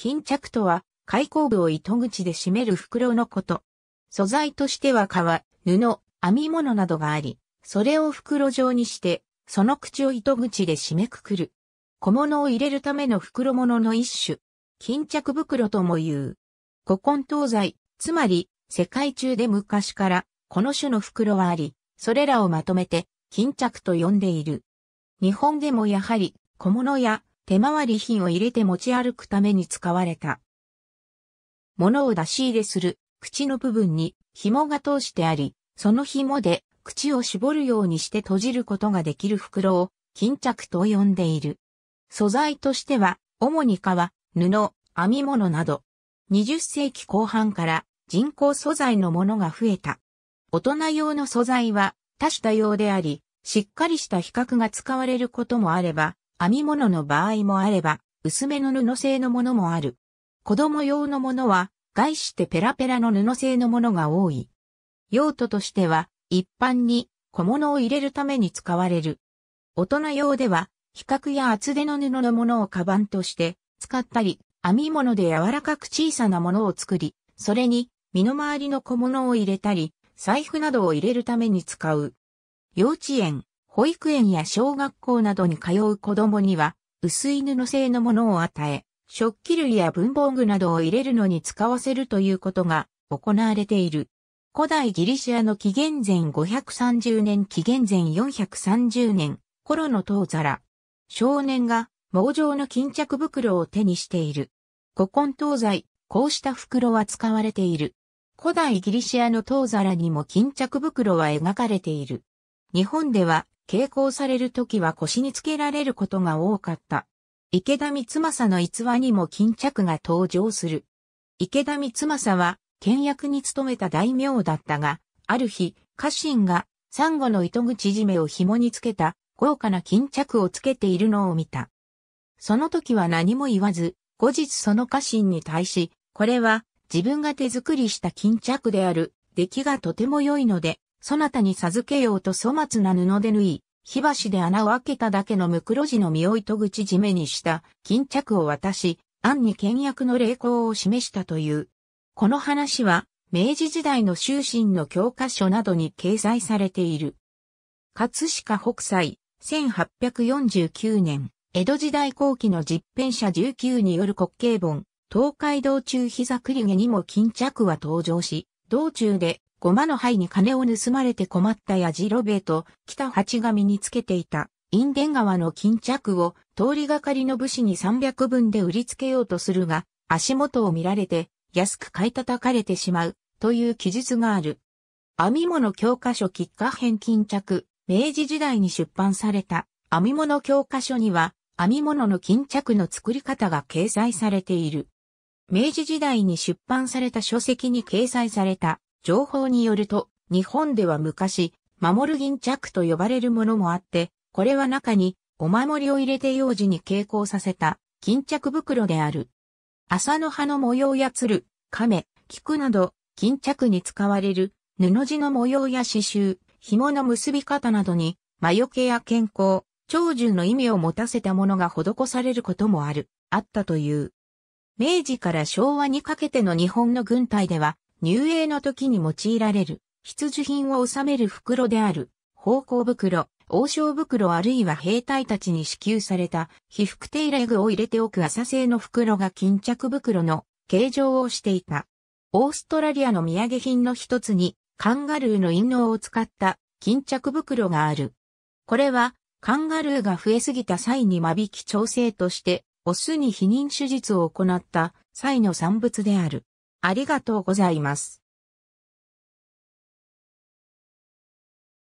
巾着とは、開口部を糸口で締める袋のこと。素材としては革、布、編み物などがあり、それを袋状にして、その口を糸口で締めくくる。小物を入れるための袋物の一種、巾着袋とも言う。古今東西、つまり、世界中で昔から、この種の袋はあり、それらをまとめて、巾着と呼んでいる。日本でもやはり、小物や手回り品を入れて持ち歩くために使われた。物を出し入れする口の部分に紐が通してあり、その紐で口を絞るようにして閉じることができる袋を巾着と呼んでいる。素材としては、主に革、布、編み物など、20世紀後半から人工素材のものが増えた。大人用の素材は多種多様であり、しっかりした比較が使われることもあれば、編み物の場合もあれば、薄めの布製のものもある。子供用のものは、概してペラペラの布製のものが多い。用途としては、一般に小物を入れるために使われる。大人用では、比較や厚手の布のものをカバンとして使ったり、編み物で柔らかく小さなものを作り、それに身の回りの小物を入れたり、財布などを入れるために使う。幼稚園、保育園や小学校などに通う子供には、薄い布製のものを与え、食器類や文房具などを入れるのに使わせるということが行われている。古代ギリシアの紀元前530年紀元前430年頃の唐皿。少年が網状の巾着袋を手にしている。古今東西、こうした袋は使われている。古代ギリシアの唐皿にも巾着袋は描かれている。日本では携行される時は腰につけられることが多かった。池田光政の逸話にも巾着が登場する。池田光政は、倹約に勤めた大名だったが、ある日、家臣が、サンゴの糸口締めを紐につけた、豪華な巾着をつけているのを見た。その時は何も言わず、後日その家臣に対し、これは、自分が手作りした巾着である、出来がとても良いので、そなたに授けようと粗末な布で縫い、火箸で穴を開けただけの無黒地の身を糸口締めにした巾着を渡し、暗に倹約の励行を示したという。この話は、明治時代の終身の教科書などに掲載されている。葛飾北斎、1849年、江戸時代後期の実編者19による国慶本、東海道中膝栗毛にも巾着は登場し、道中でゴマの灰に金を盗まれて困ったヤジロベえと北八が身につけていたデン川の巾着を通りがかりの武士に300分で売りつけようとするが足元を見られて安く買い叩かれてしまうという記述がある。編み物教科書喫下編巾着、明治時代に出版された編み物教科書には編み物の巾着の作り方が掲載されている。明治時代に出版された書籍に掲載された情報によると、日本では昔、守る銀着と呼ばれるものもあって、これは中にお守りを入れて幼児に傾向させた巾着袋である。麻の葉の模様や鶴、亀、菊など、巾着に使われる布地の模様や刺繍、紐の結び方などに、魔除けや健康、長寿の意味を持たせたものが施されることもある、あったという。明治から昭和にかけての日本の軍隊では、入営の時に用いられる、必需品を収める袋である、方向袋、王将袋あるいは兵隊たちに支給された、被服イレ具を入れておく朝製の袋が巾着袋の形状をしていた。オーストラリアの土産品の一つに、カンガルーの陰謀を使った巾着袋がある。これは、カンガルーが増えすぎた際に間引き調整として、オスに避妊手術を行った際の産物である。ありがとうございます。